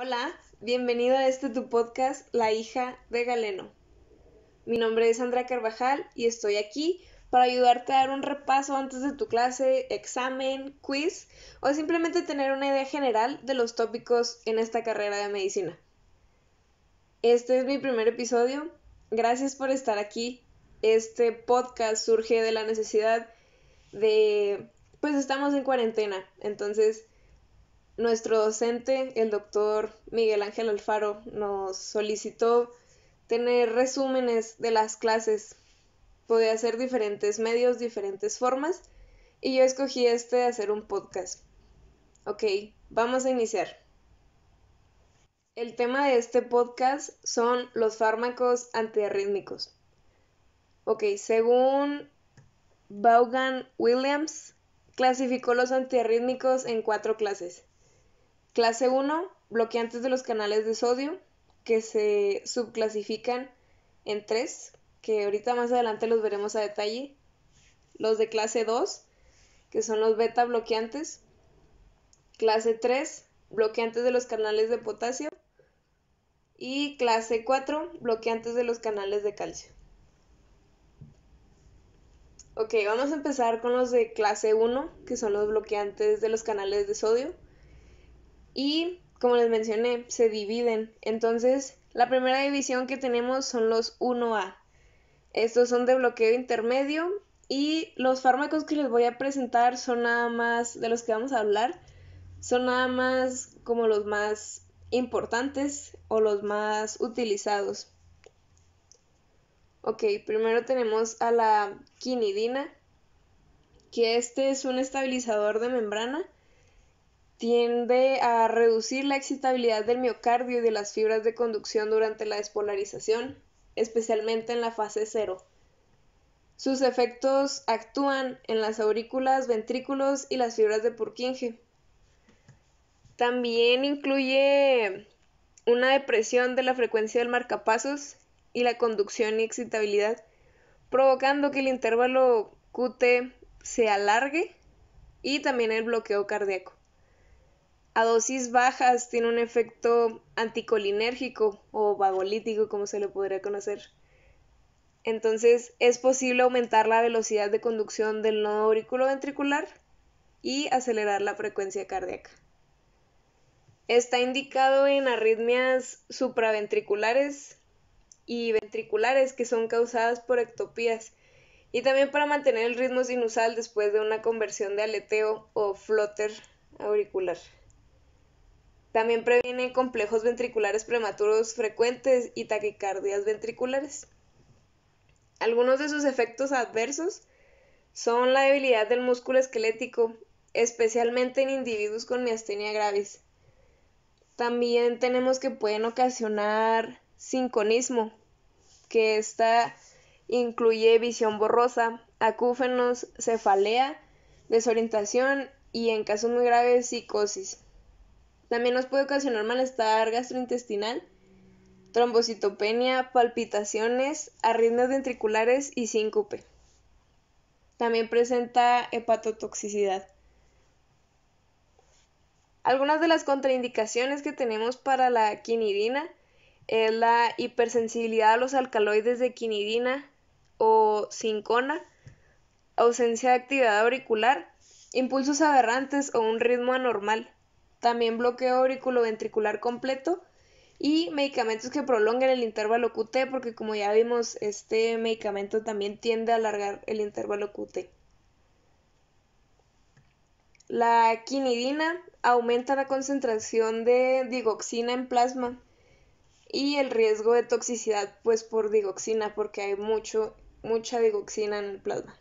Hola, bienvenido a este tu podcast La hija de Galeno. Mi nombre es Sandra Carvajal y estoy aquí para ayudarte a dar un repaso antes de tu clase, examen, quiz o simplemente tener una idea general de los tópicos en esta carrera de medicina. Este es mi primer episodio. Gracias por estar aquí. Este podcast surge de la necesidad de pues estamos en cuarentena, entonces nuestro docente, el doctor Miguel Ángel Alfaro, nos solicitó tener resúmenes de las clases. Podía hacer diferentes medios, diferentes formas, y yo escogí este de hacer un podcast. Ok, vamos a iniciar. El tema de este podcast son los fármacos antiarrítmicos. Ok, según Vaughan Williams, clasificó los antiarrítmicos en cuatro clases. Clase 1, bloqueantes de los canales de sodio, que se subclasifican en tres, que ahorita más adelante los veremos a detalle. Los de clase 2, que son los beta bloqueantes. Clase 3, bloqueantes de los canales de potasio. Y clase 4, bloqueantes de los canales de calcio. Ok, vamos a empezar con los de clase 1, que son los bloqueantes de los canales de sodio y como les mencioné, se dividen. Entonces, la primera división que tenemos son los 1A. Estos son de bloqueo intermedio y los fármacos que les voy a presentar son nada más de los que vamos a hablar, son nada más como los más importantes o los más utilizados. Ok, primero tenemos a la quinidina, que este es un estabilizador de membrana tiende a reducir la excitabilidad del miocardio y de las fibras de conducción durante la despolarización, especialmente en la fase cero. Sus efectos actúan en las aurículas, ventrículos y las fibras de Purkinje. También incluye una depresión de la frecuencia del marcapasos y la conducción y excitabilidad, provocando que el intervalo QT se alargue y también el bloqueo cardíaco a dosis bajas tiene un efecto anticolinérgico o vagolítico, como se le podría conocer. Entonces, es posible aumentar la velocidad de conducción del nodo ventricular y acelerar la frecuencia cardíaca. Está indicado en arritmias supraventriculares y ventriculares que son causadas por ectopías y también para mantener el ritmo sinusal después de una conversión de aleteo o flotter auricular. También previene complejos ventriculares prematuros frecuentes y taquicardias ventriculares. Algunos de sus efectos adversos son la debilidad del músculo esquelético, especialmente en individuos con miastenia gravis. También tenemos que pueden ocasionar sinconismo, que esta incluye visión borrosa, acúfenos, cefalea, desorientación y en casos muy graves psicosis. También nos puede ocasionar malestar gastrointestinal, trombocitopenia, palpitaciones, arritmias ventriculares y síncope. También presenta hepatotoxicidad. Algunas de las contraindicaciones que tenemos para la quinidina es la hipersensibilidad a los alcaloides de quinidina o cincona, ausencia de actividad auricular, impulsos aberrantes o un ritmo anormal también bloqueo auriculoventricular completo y medicamentos que prolonguen el intervalo QT, porque como ya vimos, este medicamento también tiende a alargar el intervalo QT. La quinidina aumenta la concentración de digoxina en plasma y el riesgo de toxicidad pues por digoxina porque hay mucho mucha digoxina en el plasma.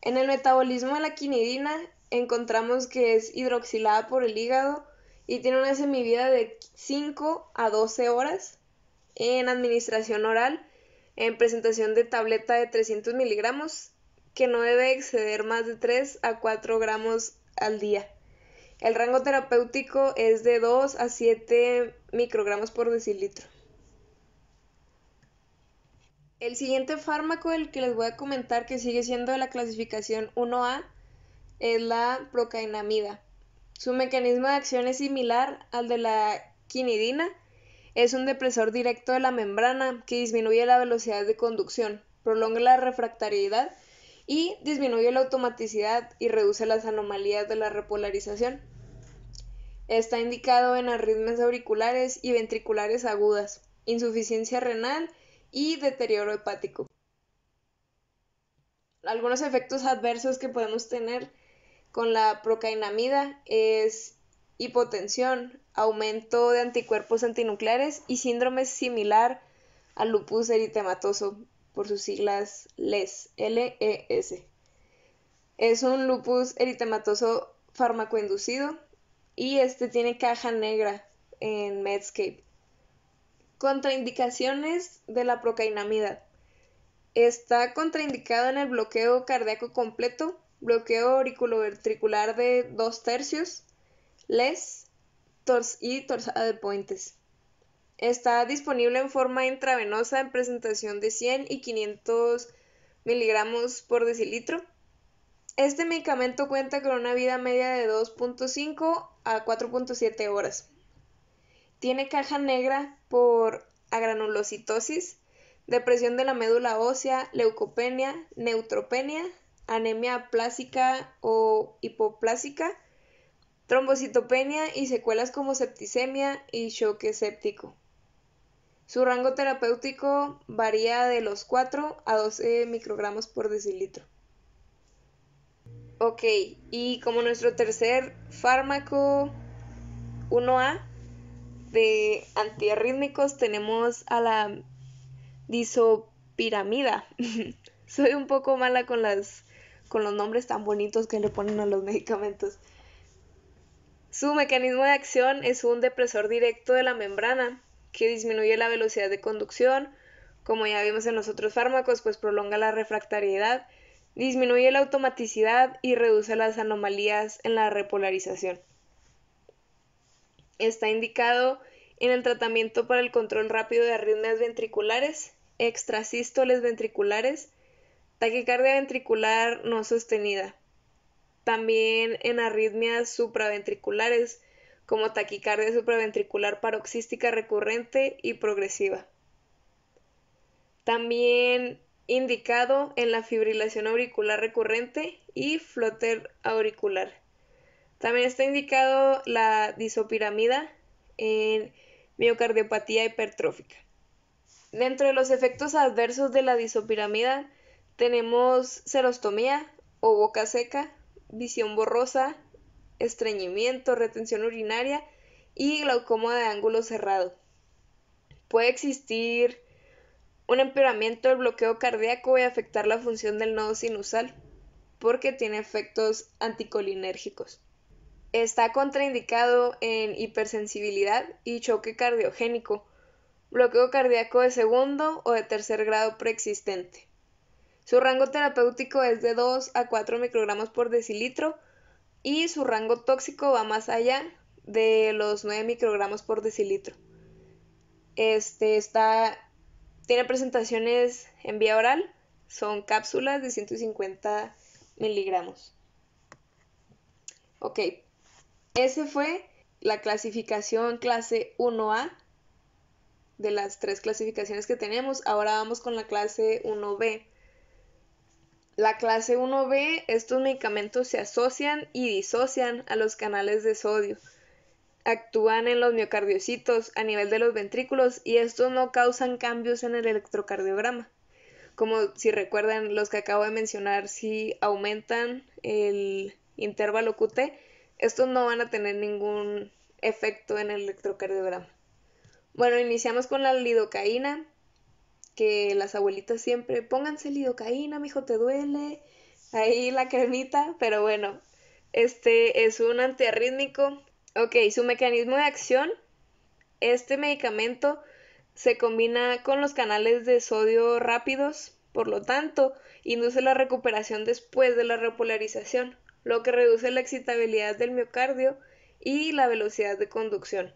En el metabolismo de la quinidina encontramos que es hidroxilada por el hígado y tiene una semivida de 5 a 12 horas en administración oral en presentación de tableta de 300 miligramos que no debe exceder más de 3 a 4 gramos al día. El rango terapéutico es de 2 a 7 microgramos por decilitro. El siguiente fármaco del que les voy a comentar que sigue siendo de la clasificación 1A es la procainamida. Su mecanismo de acción es similar al de la quinidina. Es un depresor directo de la membrana que disminuye la velocidad de conducción, prolonga la refractariedad y disminuye la automaticidad y reduce las anomalías de la repolarización. Está indicado en arritmias auriculares y ventriculares agudas, insuficiencia renal y deterioro hepático. Algunos efectos adversos que podemos tener con la procainamida es hipotensión, aumento de anticuerpos antinucleares y síndrome similar al lupus eritematoso, por sus siglas LES, L-E-S. Es un lupus eritematoso farmacoinducido y este tiene caja negra en Medscape. Contraindicaciones de la procainamida. Está contraindicado en el bloqueo cardíaco completo bloqueo auriculoventricular de dos tercios, LES y torsada de puentes. Está disponible en forma intravenosa en presentación de 100 y 500 miligramos por decilitro. Este medicamento cuenta con una vida media de 2.5 a 4.7 horas. Tiene caja negra por agranulocitosis, depresión de la médula ósea, leucopenia, neutropenia, anemia plástica o hipoplásica, trombocitopenia y secuelas como septicemia y choque séptico. Su rango terapéutico varía de los 4 a 12 microgramos por decilitro. Ok, y como nuestro tercer fármaco 1A de antiarrítmicos tenemos a la disopiramida. Soy un poco mala con las con los nombres tan bonitos que le ponen a los medicamentos. Su mecanismo de acción es un depresor directo de la membrana que disminuye la velocidad de conducción, como ya vimos en los otros fármacos, pues prolonga la refractariedad, disminuye la automaticidad y reduce las anomalías en la repolarización. Está indicado en el tratamiento para el control rápido de arritmias ventriculares, extrasístoles ventriculares taquicardia ventricular no sostenida. También en arritmias supraventriculares, como taquicardia supraventricular paroxística recurrente y progresiva. También indicado en la fibrilación auricular recurrente y floter auricular. También está indicado la disopiramida en miocardiopatía hipertrófica. Dentro de los efectos adversos de la disopiramida tenemos serostomía o boca seca, visión borrosa, estreñimiento, retención urinaria y glaucoma de ángulo cerrado. Puede existir un empeoramiento del bloqueo cardíaco y afectar la función del nodo sinusal porque tiene efectos anticolinérgicos. Está contraindicado en hipersensibilidad y choque cardiogénico, bloqueo cardíaco de segundo o de tercer grado preexistente. Su rango terapéutico es de 2 a 4 microgramos por decilitro y su rango tóxico va más allá de los 9 microgramos por decilitro. Este está, tiene presentaciones en vía oral, son cápsulas de 150 miligramos. Ok, ese fue la clasificación clase 1A de las tres clasificaciones que tenemos. Ahora vamos con la clase 1B la clase 1B, estos medicamentos se asocian y disocian a los canales de sodio. Actúan en los miocardiocitos a nivel de los ventrículos y estos no causan cambios en el electrocardiograma. Como si recuerdan los que acabo de mencionar, si aumentan el intervalo QT, estos no van a tener ningún efecto en el electrocardiograma. Bueno, iniciamos con la lidocaína que las abuelitas siempre, pónganse lidocaína, mijo, te duele, ahí la cremita, pero bueno, este es un antiarrítmico. Ok, su mecanismo de acción, este medicamento se combina con los canales de sodio rápidos, por lo tanto, induce la recuperación después de la repolarización, lo que reduce la excitabilidad del miocardio y la velocidad de conducción.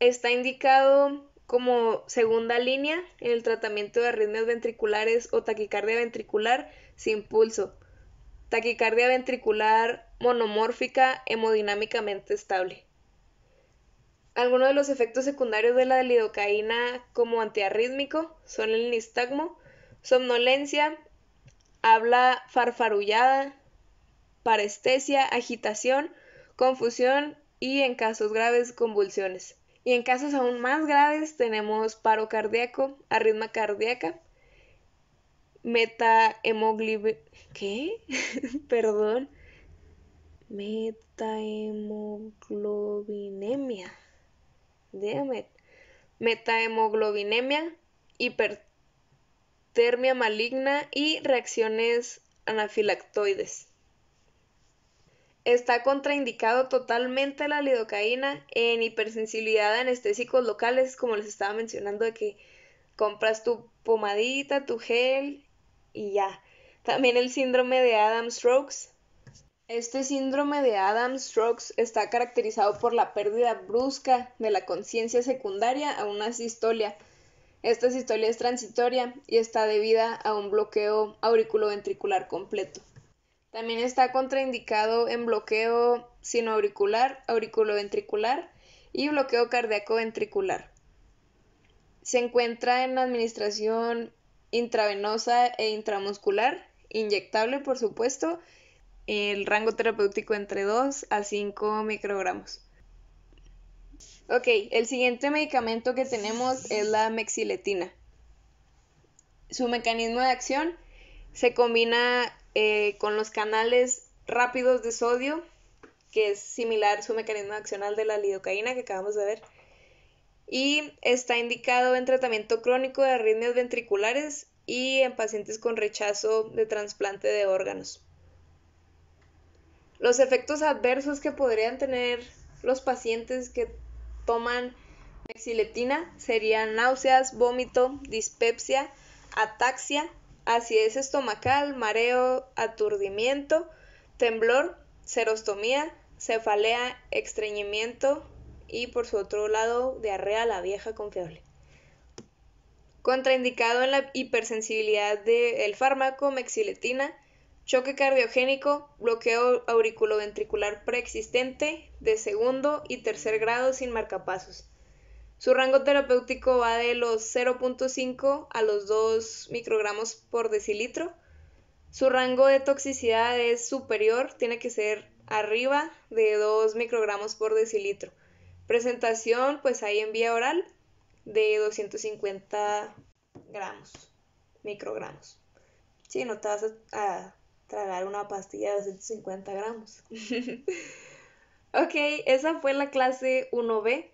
Está indicado como segunda línea en el tratamiento de arritmias ventriculares o taquicardia ventricular sin pulso, taquicardia ventricular monomórfica hemodinámicamente estable. Algunos de los efectos secundarios de la lidocaína como antiarrítmico son el nistagmo, somnolencia, habla farfarullada, parestesia, agitación, confusión y en casos graves convulsiones. Y en casos aún más graves tenemos paro cardíaco, arritma cardíaca, ¿Qué? Perdón. Metahemoglobinemia, hipertermia maligna y reacciones anafilactoides. Está contraindicado totalmente la lidocaína en hipersensibilidad a anestésicos locales, como les estaba mencionando, de que compras tu pomadita, tu gel y ya. También el síndrome de Adams-Strokes. Este síndrome de Adams-Strokes está caracterizado por la pérdida brusca de la conciencia secundaria a una sistolia. Esta sistolia es transitoria y está debida a un bloqueo auriculoventricular completo. También está contraindicado en bloqueo sinoauricular, auriculoventricular y bloqueo cardíaco ventricular. Se encuentra en administración intravenosa e intramuscular, inyectable por supuesto, el rango terapéutico entre 2 a 5 microgramos. Ok, el siguiente medicamento que tenemos es la mexiletina. Su mecanismo de acción se combina eh, con los canales rápidos de sodio, que es similar su mecanismo accional de la lidocaína que acabamos de ver, y está indicado en tratamiento crónico de arritmias ventriculares y en pacientes con rechazo de trasplante de órganos. Los efectos adversos que podrían tener los pacientes que toman mexiletina serían náuseas, vómito, dispepsia, ataxia acidez estomacal, mareo, aturdimiento, temblor, serostomía, cefalea, estreñimiento y por su otro lado diarrea la vieja confiable. Contraindicado en la hipersensibilidad del fármaco mexiletina, choque cardiogénico, bloqueo auriculoventricular preexistente de segundo y tercer grado sin marcapasos. Su rango terapéutico va de los 0.5 a los 2 microgramos por decilitro. Su rango de toxicidad es superior, tiene que ser arriba de 2 microgramos por decilitro. Presentación, pues ahí en vía oral de 250 gramos, microgramos. Sí, no te vas a, a tragar una pastilla de 250 gramos. ok, esa fue la clase 1B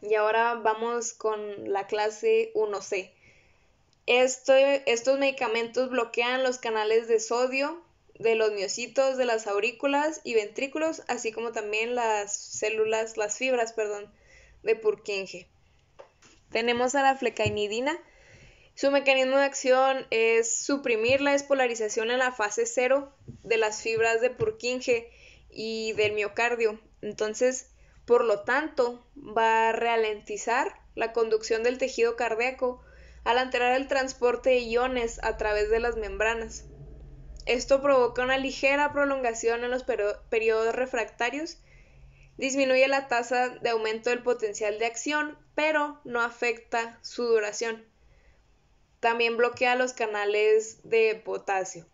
y ahora vamos con la clase 1C. estos medicamentos bloquean los canales de sodio de los miocitos de las aurículas y ventrículos, así como también las células, las fibras, perdón, de Purkinje. Tenemos a la flecainidina. Su mecanismo de acción es suprimir la despolarización en la fase cero de las fibras de Purkinje y del miocardio. Entonces, por lo tanto, va a ralentizar la conducción del tejido cardíaco al alterar el transporte de iones a través de las membranas. Esto provoca una ligera prolongación en los periodos refractarios, disminuye la tasa de aumento del potencial de acción, pero no afecta su duración. También bloquea los canales de potasio.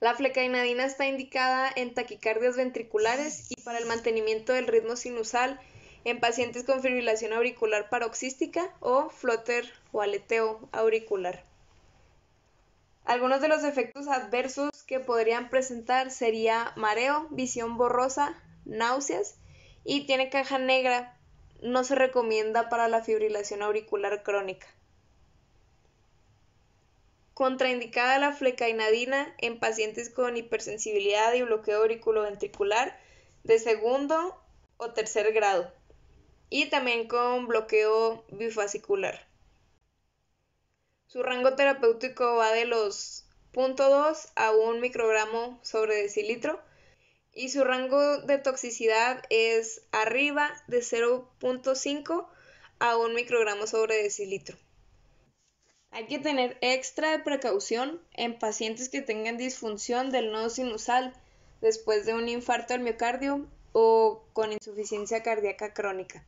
La flecainadina está indicada en taquicardias ventriculares y para el mantenimiento del ritmo sinusal en pacientes con fibrilación auricular paroxística o flotter o aleteo auricular. Algunos de los efectos adversos que podrían presentar sería mareo, visión borrosa, náuseas y tiene caja negra. No se recomienda para la fibrilación auricular crónica. Contraindicada la flecainadina en pacientes con hipersensibilidad y bloqueo auriculoventricular de segundo o tercer grado y también con bloqueo bifascicular. Su rango terapéutico va de los 0.2 a 1 microgramo sobre decilitro y su rango de toxicidad es arriba de 0.5 a 1 microgramo sobre decilitro. Hay que tener extra de precaución en pacientes que tengan disfunción del nodo sinusal después de un infarto al miocardio o con insuficiencia cardíaca crónica.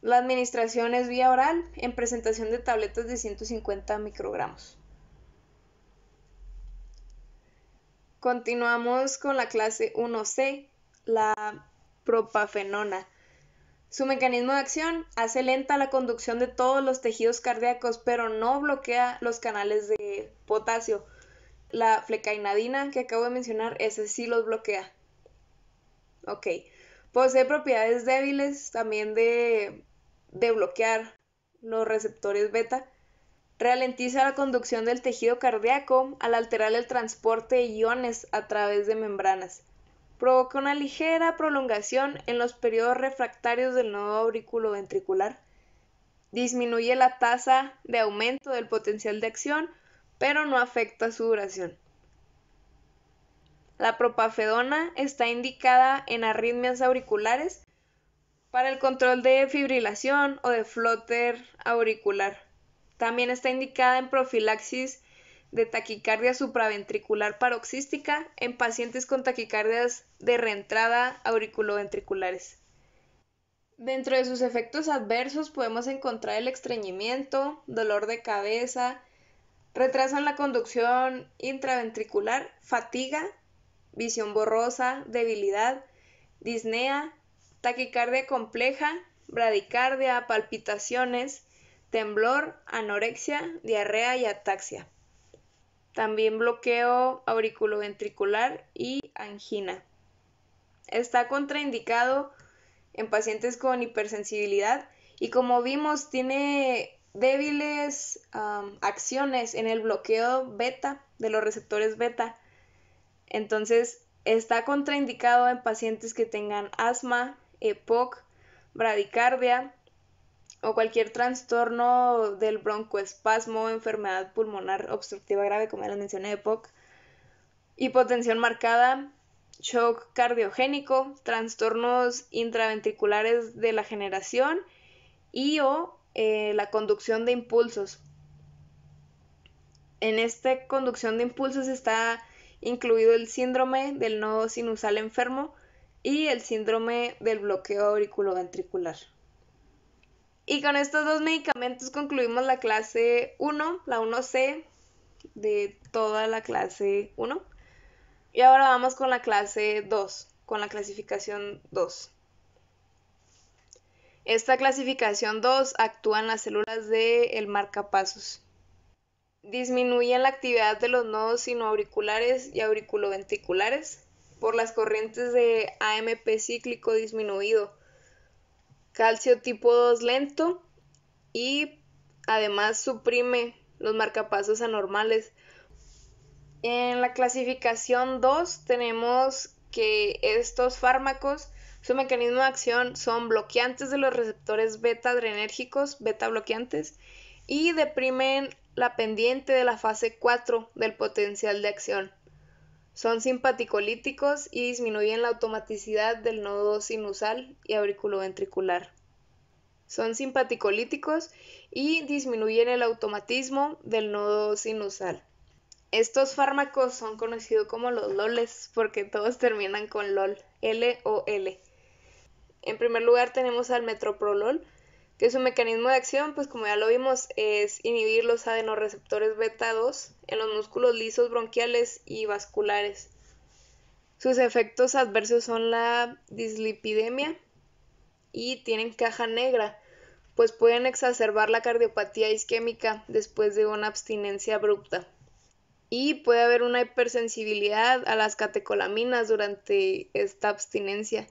La administración es vía oral en presentación de tabletas de 150 microgramos. Continuamos con la clase 1C, la propafenona. Su mecanismo de acción hace lenta la conducción de todos los tejidos cardíacos, pero no bloquea los canales de potasio. La flecainadina que acabo de mencionar, ese sí los bloquea. Ok. Posee propiedades débiles también de, de bloquear los receptores beta. Ralentiza la conducción del tejido cardíaco al alterar el transporte de iones a través de membranas provoca una ligera prolongación en los periodos refractarios del nodo ventricular, disminuye la tasa de aumento del potencial de acción, pero no afecta su duración. La propafedona está indicada en arritmias auriculares para el control de fibrilación o de flóter auricular. También está indicada en profilaxis de taquicardia supraventricular paroxística en pacientes con taquicardias de reentrada auriculoventriculares. Dentro de sus efectos adversos podemos encontrar el estreñimiento, dolor de cabeza, retrasan la conducción intraventricular, fatiga, visión borrosa, debilidad, disnea, taquicardia compleja, bradicardia, palpitaciones, temblor, anorexia, diarrea y ataxia. También bloqueo auriculoventricular y angina. Está contraindicado en pacientes con hipersensibilidad y como vimos tiene débiles acciones en el bloqueo beta de los receptores beta. Entonces está contraindicado en pacientes que tengan asma, EPOC, bradicardia, o cualquier trastorno del broncoespasmo, enfermedad pulmonar obstructiva grave, como ya les mencioné de hipotensión marcada, shock cardiogénico, trastornos intraventriculares de la generación y o eh, la conducción de impulsos. En esta conducción de impulsos está incluido el síndrome del nodo sinusal enfermo y el síndrome del bloqueo auriculoventricular. Y con estos dos medicamentos concluimos la clase 1, la 1C de toda la clase 1. Y ahora vamos con la clase 2, con la clasificación 2. Esta clasificación 2 actúa en las células del el marcapasos. Disminuyen la actividad de los nodos sinoauriculares y auriculoventriculares por las corrientes de AMP cíclico disminuido calcio tipo 2 lento y además suprime los marcapasos anormales. En la clasificación 2 tenemos que estos fármacos, su mecanismo de acción son bloqueantes de los receptores beta adrenérgicos, beta bloqueantes, y deprimen la pendiente de la fase 4 del potencial de acción. Son simpaticolíticos y disminuyen la automaticidad del nodo sinusal y auriculoventricular. Son simpaticolíticos y disminuyen el automatismo del nodo sinusal. Estos fármacos son conocidos como los loles porque todos terminan con LOL, L o L. En primer lugar tenemos al metroprolol, que su mecanismo de acción, pues como ya lo vimos, es inhibir los adenoreceptores beta 2 en los músculos lisos bronquiales y vasculares. Sus efectos adversos son la dislipidemia y tienen caja negra, pues pueden exacerbar la cardiopatía isquémica después de una abstinencia abrupta. Y puede haber una hipersensibilidad a las catecolaminas durante esta abstinencia.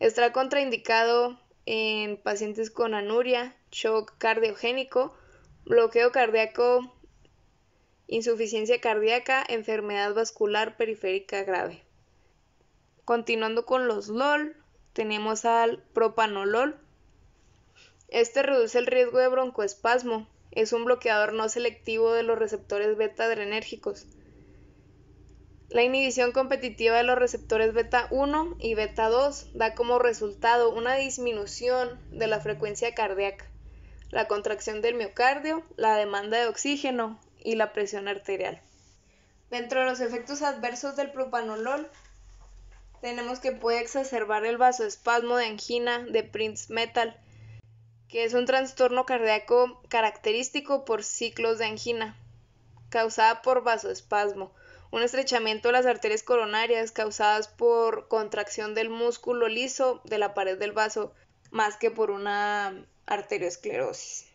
Está contraindicado en pacientes con anuria, shock cardiogénico, bloqueo cardíaco, insuficiencia cardíaca, enfermedad vascular periférica grave. Continuando con los LOL, tenemos al propanolol. Este reduce el riesgo de broncoespasmo. Es un bloqueador no selectivo de los receptores beta adrenérgicos la inhibición competitiva de los receptores beta 1 y beta 2 da como resultado una disminución de la frecuencia cardíaca, la contracción del miocardio, la demanda de oxígeno y la presión arterial. Dentro de los efectos adversos del propanolol, tenemos que puede exacerbar el vasoespasmo de angina de Prince Metal, que es un trastorno cardíaco característico por ciclos de angina, causada por vasoespasmo un estrechamiento de las arterias coronarias causadas por contracción del músculo liso de la pared del vaso más que por una arteriosclerosis.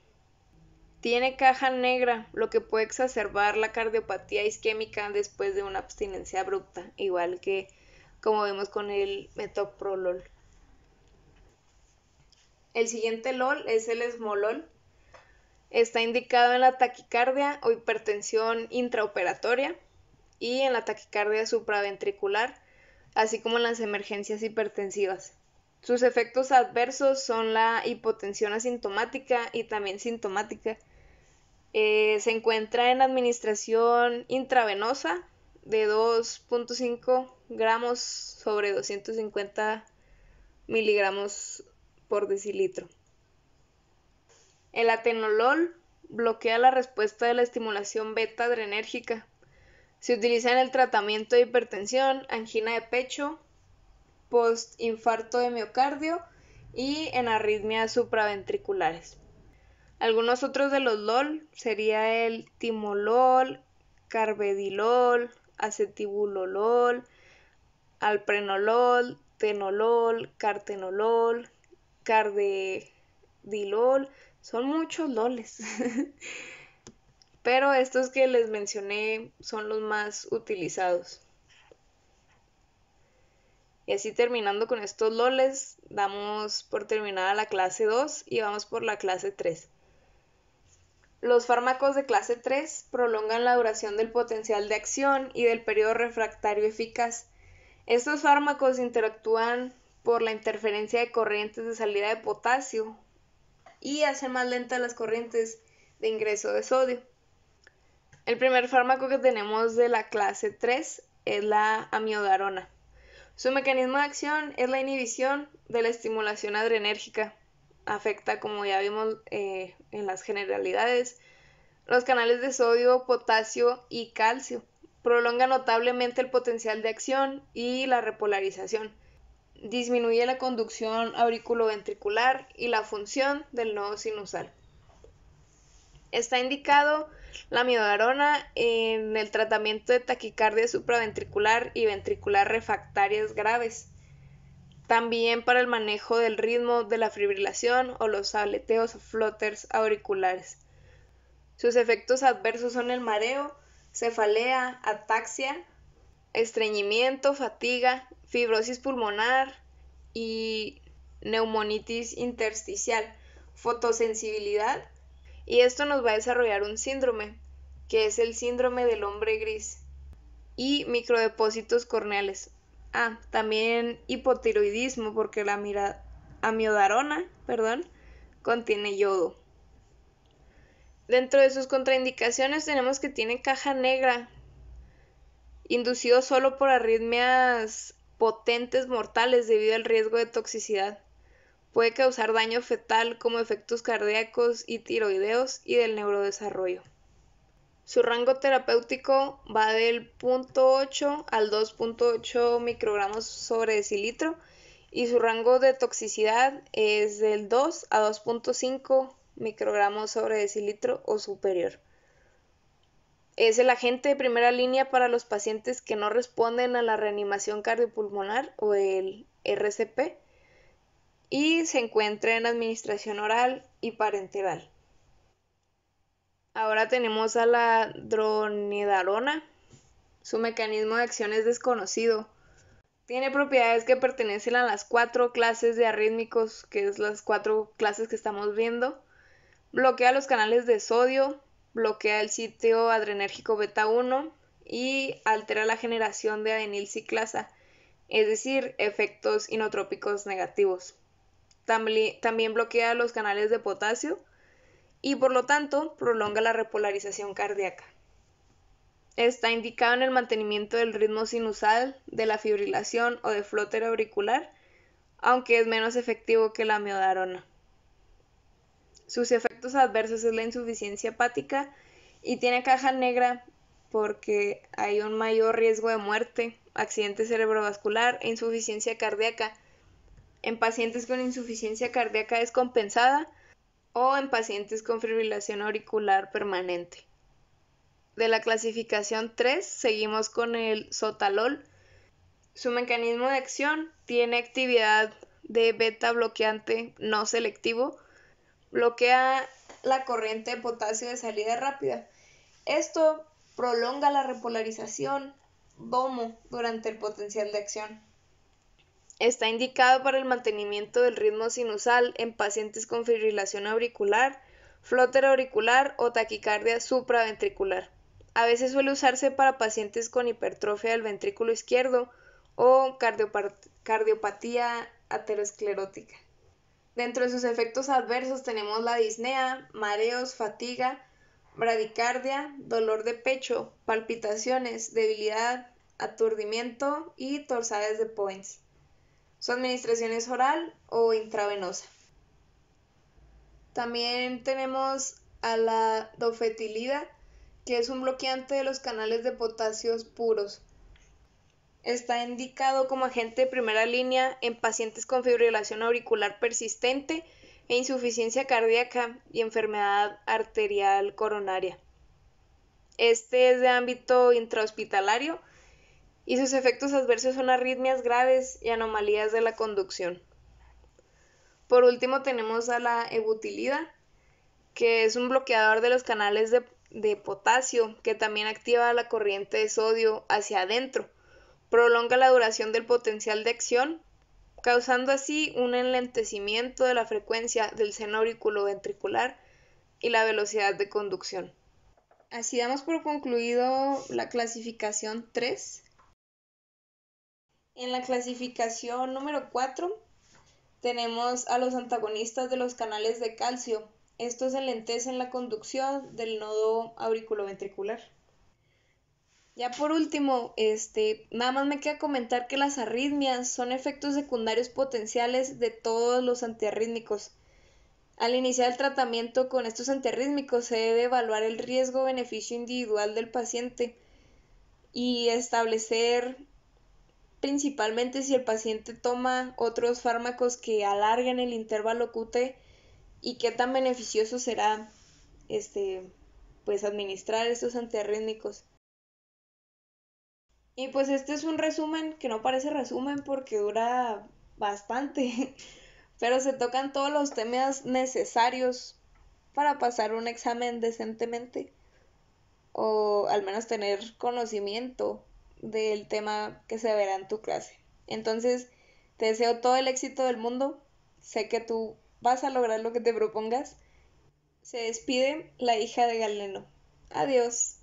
Tiene caja negra, lo que puede exacerbar la cardiopatía isquémica después de una abstinencia abrupta, igual que como vemos con el metoprolol. El siguiente LOL es el esmolol. Está indicado en la taquicardia o hipertensión intraoperatoria, y en la taquicardia supraventricular, así como en las emergencias hipertensivas. Sus efectos adversos son la hipotensión asintomática y también sintomática. Eh, se encuentra en administración intravenosa de 2.5 gramos sobre 250 miligramos por decilitro. El atenolol bloquea la respuesta de la estimulación beta adrenérgica, se utiliza en el tratamiento de hipertensión, angina de pecho, postinfarto de miocardio y en arritmias supraventriculares. Algunos otros de los LOL sería el timolol, carvedilol, acetibulolol, alprenolol, tenolol, cartenolol, cardedilol. Son muchos loles. pero estos que les mencioné son los más utilizados. Y así terminando con estos loles, damos por terminada la clase 2 y vamos por la clase 3. Los fármacos de clase 3 prolongan la duración del potencial de acción y del periodo refractario eficaz. Estos fármacos interactúan por la interferencia de corrientes de salida de potasio y hacen más lentas las corrientes de ingreso de sodio. El primer fármaco que tenemos de la clase 3 es la amiodarona. Su mecanismo de acción es la inhibición de la estimulación adrenérgica. Afecta, como ya vimos eh, en las generalidades, los canales de sodio, potasio y calcio. Prolonga notablemente el potencial de acción y la repolarización. Disminuye la conducción auriculoventricular y la función del nodo sinusal. Está indicado la miodarona en el tratamiento de taquicardia supraventricular y ventricular refractarias graves. También para el manejo del ritmo de la fibrilación o los aleteos o flotters auriculares. Sus efectos adversos son el mareo, cefalea, ataxia, estreñimiento, fatiga, fibrosis pulmonar y neumonitis intersticial, fotosensibilidad y esto nos va a desarrollar un síndrome, que es el síndrome del hombre gris y microdepósitos corneales. Ah, también hipotiroidismo porque la amiodarona, perdón, contiene yodo. Dentro de sus contraindicaciones tenemos que tiene caja negra, inducido solo por arritmias potentes mortales debido al riesgo de toxicidad. Puede causar daño fetal como efectos cardíacos y tiroideos y del neurodesarrollo. Su rango terapéutico va del 0.8 al 2.8 microgramos sobre decilitro y su rango de toxicidad es del 2 a 2.5 microgramos sobre decilitro o superior. Es el agente de primera línea para los pacientes que no responden a la reanimación cardiopulmonar o el RCP y se encuentra en administración oral y parenteral. Ahora tenemos a la dronedarona. Su mecanismo de acción es desconocido. Tiene propiedades que pertenecen a las cuatro clases de arrítmicos, que es las cuatro clases que estamos viendo. Bloquea los canales de sodio, bloquea el sitio adrenérgico beta 1 y altera la generación de adenil ciclasa. es decir, efectos inotrópicos negativos también bloquea los canales de potasio y por lo tanto prolonga la repolarización cardíaca. Está indicado en el mantenimiento del ritmo sinusal, de la fibrilación o de flóter auricular, aunque es menos efectivo que la miodarona. Sus efectos adversos es la insuficiencia hepática y tiene caja negra porque hay un mayor riesgo de muerte, accidente cerebrovascular e insuficiencia cardíaca en pacientes con insuficiencia cardíaca descompensada o en pacientes con fibrilación auricular permanente. De la clasificación 3 seguimos con el sotalol. Su mecanismo de acción tiene actividad de beta bloqueante no selectivo. Bloquea la corriente de potasio de salida rápida. Esto prolonga la repolarización BOMO durante el potencial de acción. Está indicado para el mantenimiento del ritmo sinusal en pacientes con fibrilación auricular, flóter auricular o taquicardia supraventricular. A veces suele usarse para pacientes con hipertrofia del ventrículo izquierdo o cardiopatía aterosclerótica. Dentro de sus efectos adversos tenemos la disnea, mareos, fatiga, bradicardia, dolor de pecho, palpitaciones, debilidad, aturdimiento y torsades de Points. Su administración es oral o intravenosa. También tenemos a la dofetilida, que es un bloqueante de los canales de potasio puros. Está indicado como agente de primera línea en pacientes con fibrilación auricular persistente e insuficiencia cardíaca y enfermedad arterial coronaria. Este es de ámbito intrahospitalario y sus efectos adversos son arritmias graves y anomalías de la conducción. Por último tenemos a la ebutilida, que es un bloqueador de los canales de, potasio que también activa la corriente de sodio hacia adentro, prolonga la duración del potencial de acción, causando así un enlentecimiento de la frecuencia del seno ventricular y la velocidad de conducción. Así damos por concluido la clasificación 3 en la clasificación número 4 tenemos a los antagonistas de los canales de calcio. Esto Estos en la conducción del nodo auriculoventricular. Ya por último, este, nada más me queda comentar que las arritmias son efectos secundarios potenciales de todos los antiarrítmicos. Al iniciar el tratamiento con estos antiarrítmicos se debe evaluar el riesgo-beneficio individual del paciente y establecer principalmente si el paciente toma otros fármacos que alarguen el intervalo QT y qué tan beneficioso será este pues administrar estos antiarrítmicos. Y pues este es un resumen que no parece resumen porque dura bastante, pero se tocan todos los temas necesarios para pasar un examen decentemente o al menos tener conocimiento del tema que se verá en tu clase. Entonces, te deseo todo el éxito del mundo. Sé que tú vas a lograr lo que te propongas. Se despide la hija de Galeno. Adiós.